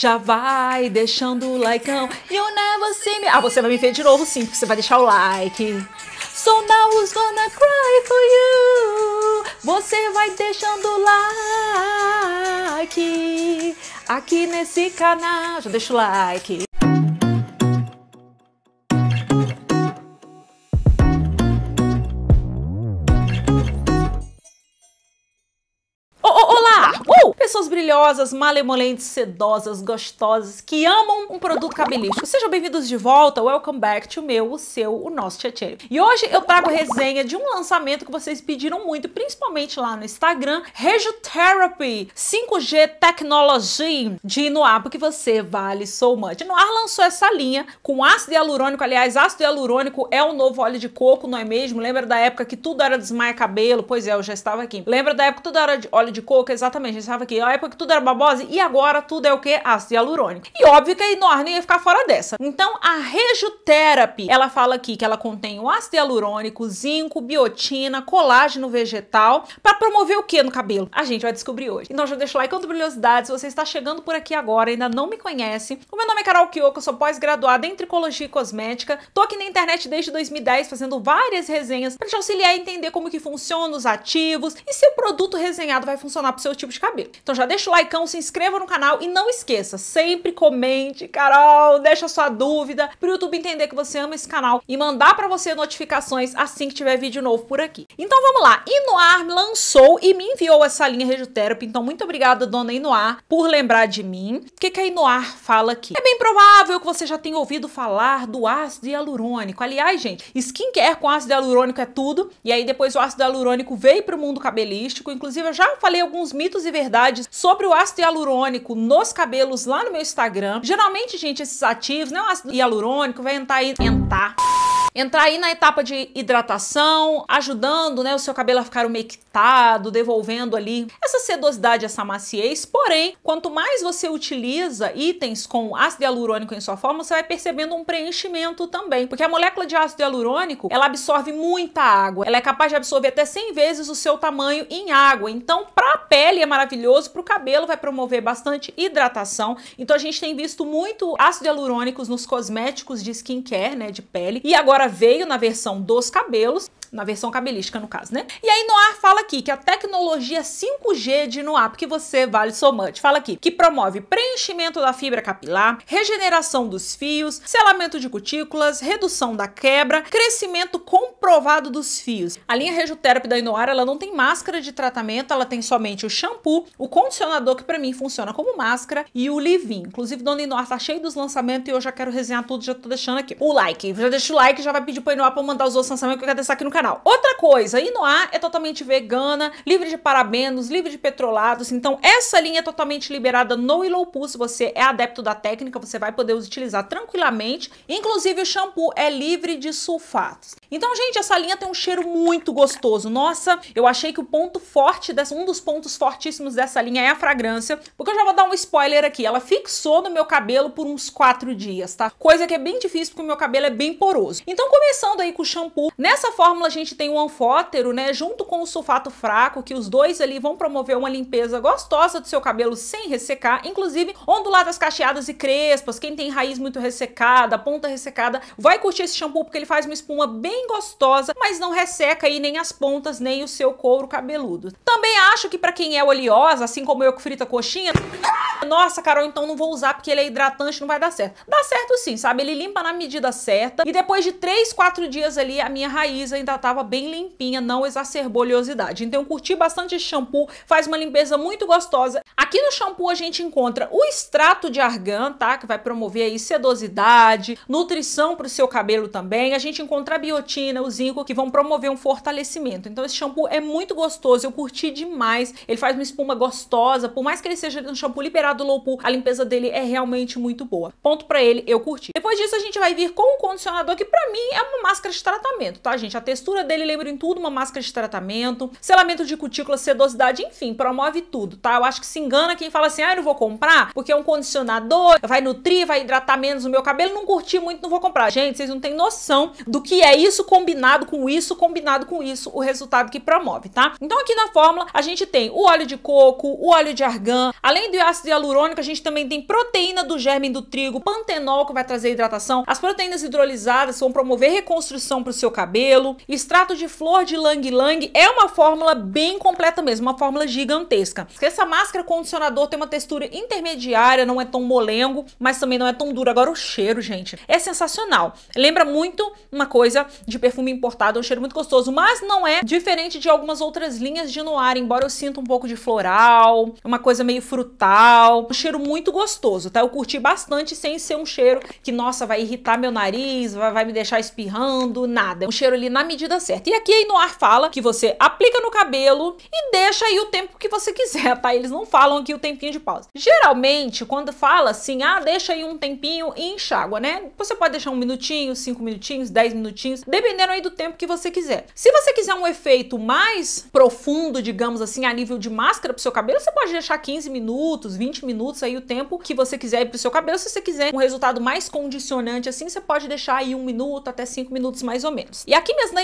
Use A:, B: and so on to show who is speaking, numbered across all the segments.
A: Já vai deixando o likeão. You never see me. Ah, você vai me ver de novo sim, porque você vai deixar o like. So now who's gonna cry for you? Você vai deixando o like aqui nesse canal. Já deixa o like. brilhosas, malemolentes, sedosas, gostosas, que amam um produto cabelístico. Sejam bem-vindos de volta, welcome back to meu, o seu, o nosso Tchetchê. E hoje eu trago resenha de um lançamento que vocês pediram muito, principalmente lá no Instagram, Regiotherapy 5G Technology de Inoar, porque você vale so much. Inoar lançou essa linha com ácido hialurônico, aliás, ácido hialurônico é o novo óleo de coco, não é mesmo? Lembra da época que tudo era desmaia cabelo? Pois é, eu já estava aqui. Lembra da época que tudo era de óleo de coco? Exatamente, já estava aqui. A época época que tudo era babose e agora tudo é o que? Ácido hialurônico. E óbvio que a Norne ia ficar fora dessa. Então a Rejuterapy, ela fala aqui que ela contém o ácido hialurônico, zinco, biotina, colágeno vegetal, para promover o que no cabelo? A gente vai descobrir hoje. Então já deixa o like quanto curiosidade, se você está chegando por aqui agora e ainda não me conhece, o meu nome é Carol Kiyoko, eu sou pós-graduada em tricologia e cosmética, tô aqui na internet desde 2010 fazendo várias resenhas para te auxiliar a entender como que funcionam os ativos e se o produto resenhado vai funcionar pro seu tipo de cabelo. Então já deixa deixa o like, se inscreva no canal e não esqueça, sempre comente, Carol, deixa sua dúvida para o YouTube entender que você ama esse canal e mandar para você notificações assim que tiver vídeo novo por aqui. Então vamos lá, Inoar lançou e me enviou essa linha Regioterapy, então muito obrigada dona Inoar por lembrar de mim. O que, que a Inoar fala aqui? É bem provável que você já tenha ouvido falar do ácido hialurônico. Aliás, gente, skincare com ácido hialurônico é tudo, e aí depois o ácido hialurônico veio para o mundo cabelístico, inclusive eu já falei alguns mitos e verdades sobre o ácido hialurônico nos cabelos lá no meu Instagram. Geralmente, gente, esses ativos, né? O ácido hialurônico vai entrar aí, entrar entrar aí na etapa de hidratação, ajudando né, o seu cabelo a ficar umectado, devolvendo ali essa sedosidade, essa maciez. Porém, quanto mais você utiliza itens com ácido hialurônico em sua forma, você vai percebendo um preenchimento também. Porque a molécula de ácido hialurônico, ela absorve muita água. Ela é capaz de absorver até 100 vezes o seu tamanho em água. Então, para a pele é maravilhoso, para o cabelo vai promover bastante hidratação. Então, a gente tem visto muito ácido hialurônico nos cosméticos de skincare, né, de pele. E agora veio na versão dos cabelos na versão cabelística, no caso, né? E aí Noir fala aqui que a tecnologia 5G de Noir, porque você vale somente, fala aqui que promove preenchimento da fibra capilar, regeneração dos fios, selamento de cutículas, redução da quebra, crescimento comprovado dos fios. A linha Rejuterap da Inoar, ela não tem máscara de tratamento, ela tem somente o shampoo, o condicionador que para mim funciona como máscara e o leave-in. Inclusive, Dona Inoar tá cheio dos lançamentos e eu já quero resenhar tudo, já tô deixando aqui. O like, já deixa o like, já vai pedir pra Inoar pra mandar os outros lançamentos que eu quero deixar aqui no canal canal. Outra coisa, Inoá é totalmente vegana, livre de parabenos, livre de petrolados, então essa linha é totalmente liberada no Ilopu, se você é adepto da técnica, você vai poder utilizar tranquilamente, inclusive o shampoo é livre de sulfatos. Então, gente, essa linha tem um cheiro muito gostoso. Nossa, eu achei que o ponto forte, dessa, um dos pontos fortíssimos dessa linha é a fragrância, porque eu já vou dar um spoiler aqui, ela fixou no meu cabelo por uns quatro dias, tá? Coisa que é bem difícil porque o meu cabelo é bem poroso. Então, começando aí com o shampoo, nessa fórmula a gente tem o anfótero, né, junto com o sulfato fraco, que os dois ali vão promover uma limpeza gostosa do seu cabelo sem ressecar, inclusive onduladas cacheadas e crespas, quem tem raiz muito ressecada, ponta ressecada, vai curtir esse shampoo porque ele faz uma espuma bem gostosa, mas não resseca aí nem as pontas, nem o seu couro cabeludo. Também acho que para quem é oleosa, assim como eu que frita coxinha, nossa, Carol, então não vou usar porque ele é hidratante, não vai dar certo. Dá certo sim, sabe? Ele limpa na medida certa e depois de 3, 4 dias ali a minha raiz ainda tava bem limpinha, não exacerbou oleosidade. Então eu curti bastante esse shampoo, faz uma limpeza muito gostosa. Aqui no shampoo a gente encontra o extrato de argan, tá? Que vai promover aí sedosidade, nutrição para o seu cabelo também. A gente encontra a biotina, o zinco, que vão promover um fortalecimento. Então esse shampoo é muito gostoso, eu curti demais. Ele faz uma espuma gostosa, por mais que ele seja um shampoo liberado low pool, a limpeza dele é realmente muito boa. Ponto para ele, eu curti. Depois disso a gente vai vir com o condicionador, que para mim é uma máscara de tratamento, tá gente? A textura textura dele lembra em tudo uma máscara de tratamento, selamento de cutícula, sedosidade, enfim, promove tudo, tá? Eu acho que se engana quem fala assim, ah, eu não vou comprar porque é um condicionador, vai nutrir, vai hidratar menos o meu cabelo, não curti muito, não vou comprar. Gente, vocês não têm noção do que é isso combinado com isso, combinado com isso, o resultado que promove, tá? Então aqui na fórmula a gente tem o óleo de coco, o óleo de argan, além do ácido hialurônico, a gente também tem proteína do germe do trigo, pantenol que vai trazer hidratação, as proteínas hidrolisadas vão promover reconstrução para o seu cabelo, e extrato de flor de Lang Lang é uma fórmula bem completa mesmo, uma fórmula gigantesca. Essa máscara condicionador tem uma textura intermediária, não é tão molengo, mas também não é tão dura. Agora o cheiro, gente, é sensacional. Lembra muito uma coisa de perfume importado, é um cheiro muito gostoso, mas não é diferente de algumas outras linhas de Noir, embora eu sinta um pouco de floral, uma coisa meio frutal, um cheiro muito gostoso, tá? Eu curti bastante sem ser um cheiro que, nossa, vai irritar meu nariz, vai, vai me deixar espirrando, nada. Um cheiro ali na medida dá certo E aqui no ar fala que você aplica no cabelo e deixa aí o tempo que você quiser, tá? Eles não falam aqui o tempinho de pausa. Geralmente, quando fala assim, ah, deixa aí um tempinho e enxágua, né? Você pode deixar um minutinho, cinco minutinhos, dez minutinhos, dependendo aí do tempo que você quiser. Se você quiser um efeito mais profundo, digamos assim, a nível de máscara pro seu cabelo, você pode deixar 15 minutos, 20 minutos aí o tempo que você quiser pro seu cabelo. Se você quiser um resultado mais condicionante assim, você pode deixar aí um minuto até cinco minutos mais ou menos. E aqui mesmo na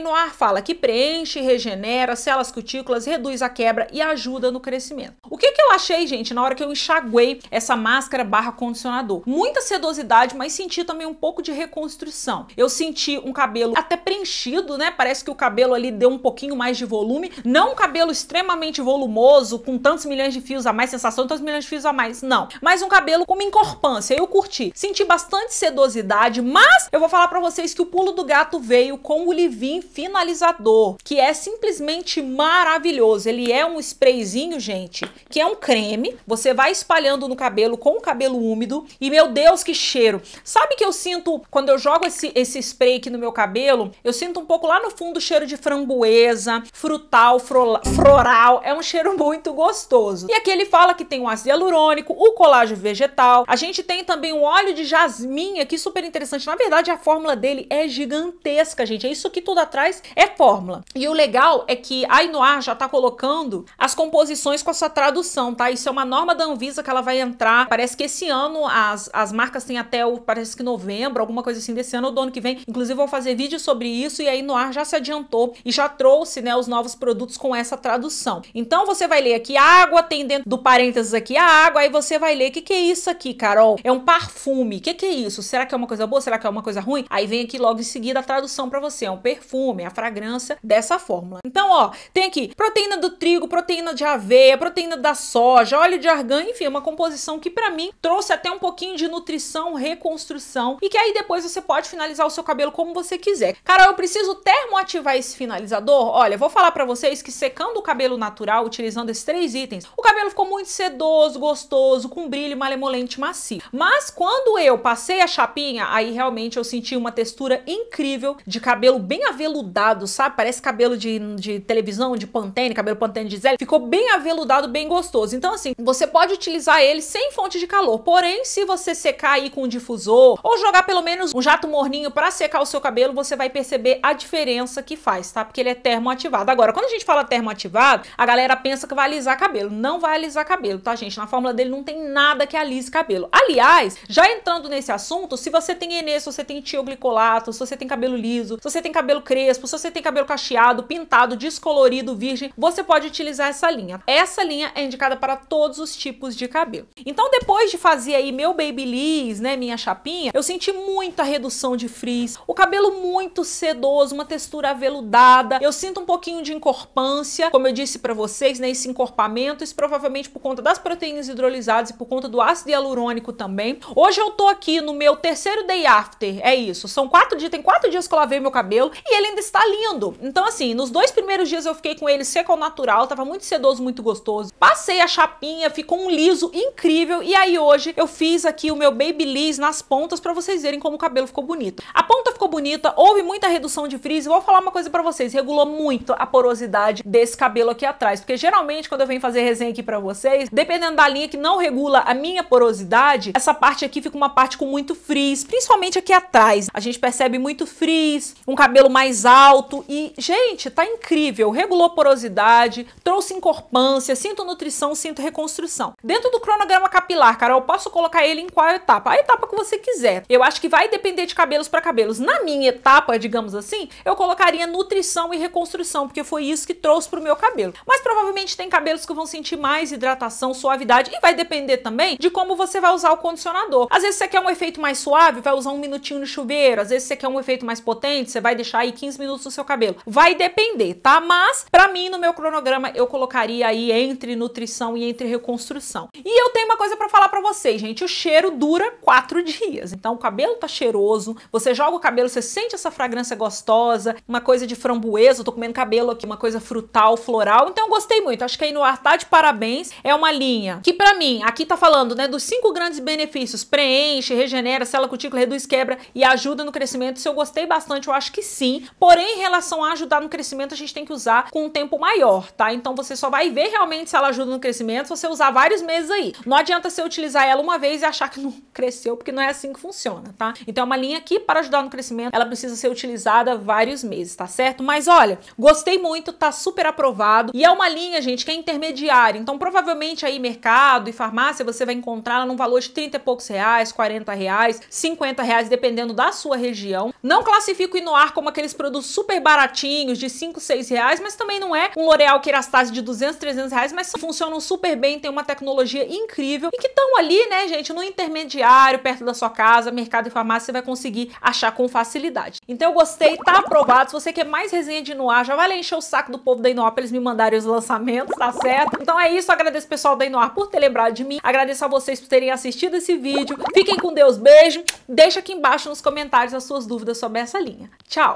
A: no ar fala que preenche, regenera, células cutículas, reduz a quebra e ajuda no crescimento. O que, que eu achei, gente, na hora que eu enxaguei essa máscara barra condicionador? Muita sedosidade, mas senti também um pouco de reconstrução. Eu senti um cabelo até preenchido, né? Parece que o cabelo ali deu um pouquinho mais de volume. Não um cabelo extremamente volumoso, com tantos milhões de fios a mais, sensação de tantos milhões de fios a mais, não. Mas um cabelo com uma encorpância, eu curti. Senti bastante sedosidade, mas eu vou falar para vocês que o pulo do gato veio com o Livin Finalizador, que é simplesmente maravilhoso. Ele é um sprayzinho, gente, que é um creme. Você vai espalhando no cabelo com o cabelo úmido e, meu Deus, que cheiro! Sabe que eu sinto, quando eu jogo esse, esse spray aqui no meu cabelo, eu sinto um pouco lá no fundo o cheiro de framboesa, frutal, frola, floral. É um cheiro muito gostoso. E aqui ele fala que tem o um ácido hialurônico, o colágeno vegetal. A gente tem também o um óleo de jasmim aqui, é super interessante. Na verdade, a fórmula dele é gigantesca, gente. É isso que aqui tudo atrás é fórmula. E o legal é que a Inuar já está colocando as composições com a sua tradução, tá? Isso é uma norma da Anvisa que ela vai entrar. Parece que esse ano as, as marcas têm até o, parece que novembro, alguma coisa assim desse ano ou do ano que vem. Inclusive vou fazer vídeo sobre isso e a Inuar já se adiantou e já trouxe, né, os novos produtos com essa tradução. Então você vai ler aqui água tem dentro do parênteses aqui a água, aí você vai ler que que é isso aqui, Carol? É um perfume? Que que é isso? Será que é uma coisa boa? Será que é uma coisa ruim? Aí vem aqui logo em seguida a tradução para você. É um perfume, a fragrância dessa fórmula. Então, ó, tem aqui proteína do trigo, proteína de aveia, proteína da soja, óleo de argan, enfim, uma composição que para mim trouxe até um pouquinho de nutrição, reconstrução e que aí depois você pode finalizar o seu cabelo como você quiser. Cara, eu preciso termoativar esse finalizador? Olha, vou falar para vocês que secando o cabelo natural, utilizando esses três itens, o cabelo ficou muito sedoso, gostoso, com brilho malemolente macio. Mas quando eu passei a chapinha, aí realmente eu senti uma textura incrível de cabelo bem bem aveludado, sabe? Parece cabelo de, de televisão, de Pantene, cabelo Pantene de Gisele. Ficou bem aveludado, bem gostoso. Então, assim, você pode utilizar ele sem fonte de calor. Porém, se você secar aí com um difusor ou jogar pelo menos um jato morninho para secar o seu cabelo, você vai perceber a diferença que faz, tá? Porque ele é termoativado. Agora, quando a gente fala termoativado, a galera pensa que vai alisar cabelo. Não vai alisar cabelo, tá, gente? Na fórmula dele não tem nada que alise cabelo. Aliás, já entrando nesse assunto, se você tem enê, se você tem tioglicolato, se você tem cabelo liso, se você tem cabelo cabelo crespo, se você tem cabelo cacheado, pintado, descolorido, virgem, você pode utilizar essa linha. Essa linha é indicada para todos os tipos de cabelo. Então, depois de fazer aí meu babyliss, né, minha chapinha, eu senti muita redução de frizz, o cabelo muito sedoso, uma textura aveludada, eu sinto um pouquinho de encorpância, como eu disse para vocês, né, esse encorpamento, isso provavelmente por conta das proteínas hidrolisadas e por conta do ácido hialurônico também. Hoje eu tô aqui no meu terceiro day after, é isso, são quatro dias, tem quatro dias que eu lavei meu cabelo, e ele ainda está lindo. Então, assim, nos dois primeiros dias eu fiquei com ele seco ao natural, tava muito sedoso, muito gostoso. Passei a chapinha, ficou um liso incrível. E aí hoje eu fiz aqui o meu Babyliss nas pontas para vocês verem como o cabelo ficou bonito. A ponta ficou bonita, houve muita redução de frizz. Vou falar uma coisa para vocês, regulou muito a porosidade desse cabelo aqui atrás. Porque geralmente quando eu venho fazer resenha aqui para vocês, dependendo da linha que não regula a minha porosidade, essa parte aqui fica uma parte com muito frizz, principalmente aqui atrás. A gente percebe muito frizz, um cabelo mais alto e, gente, tá incrível. Regulou porosidade, trouxe encorpância, sinto nutrição, sinto reconstrução. Dentro do cronograma capilar, cara, eu posso colocar ele em qual etapa? A etapa que você quiser. Eu acho que vai depender de cabelos para cabelos. Na minha etapa, digamos assim, eu colocaria nutrição e reconstrução, porque foi isso que trouxe pro meu cabelo. Mas provavelmente tem cabelos que vão sentir mais hidratação, suavidade e vai depender também de como você vai usar o condicionador. Às vezes você quer um efeito mais suave, vai usar um minutinho no chuveiro. Às vezes você quer um efeito mais potente, você vai deixar deixar aí 15 minutos no seu cabelo. Vai depender, tá? Mas, pra mim, no meu cronograma, eu colocaria aí entre nutrição e entre reconstrução. E eu tenho uma coisa para falar para vocês, gente. O cheiro dura quatro dias. Então, o cabelo tá cheiroso, você joga o cabelo, você sente essa fragrância gostosa, uma coisa de framboesa, eu tô comendo cabelo aqui, uma coisa frutal, floral. Então, eu gostei muito. Acho que aí no ar tá de parabéns. É uma linha que, para mim, aqui tá falando, né, dos cinco grandes benefícios. Preenche, regenera, sela cutícula, reduz quebra e ajuda no crescimento. Se eu gostei bastante, eu acho que sim, porém em relação a ajudar no crescimento a gente tem que usar com um tempo maior, tá? Então você só vai ver realmente se ela ajuda no crescimento se você usar vários meses aí. Não adianta você utilizar ela uma vez e achar que não cresceu, porque não é assim que funciona, tá? Então é uma linha que para ajudar no crescimento ela precisa ser utilizada vários meses, tá certo? Mas olha, gostei muito, tá super aprovado e é uma linha, gente, que é intermediária. Então provavelmente aí mercado e farmácia você vai encontrar ela num valor de 30 e poucos reais, 40 reais, 50 reais, dependendo da sua região. Não classifico Inoar como como aqueles produtos super baratinhos de 5, 6 reais, mas também não é um L'Oreal Kerastase de 200, 300 reais, mas funcionam super bem, tem uma tecnologia incrível e que estão ali, né, gente, no intermediário, perto da sua casa, mercado e farmácia, você vai conseguir achar com facilidade. Então eu gostei, tá aprovado. Se você quer mais resenha de Noir, já vai lá encher o saco do povo da Inoar pra eles me mandarem os lançamentos, tá certo? Então é isso, agradeço o pessoal da Inoar por ter lembrado de mim, agradeço a vocês por terem assistido esse vídeo. Fiquem com Deus, beijo. Deixa aqui embaixo nos comentários as suas dúvidas sobre essa linha. Tchau!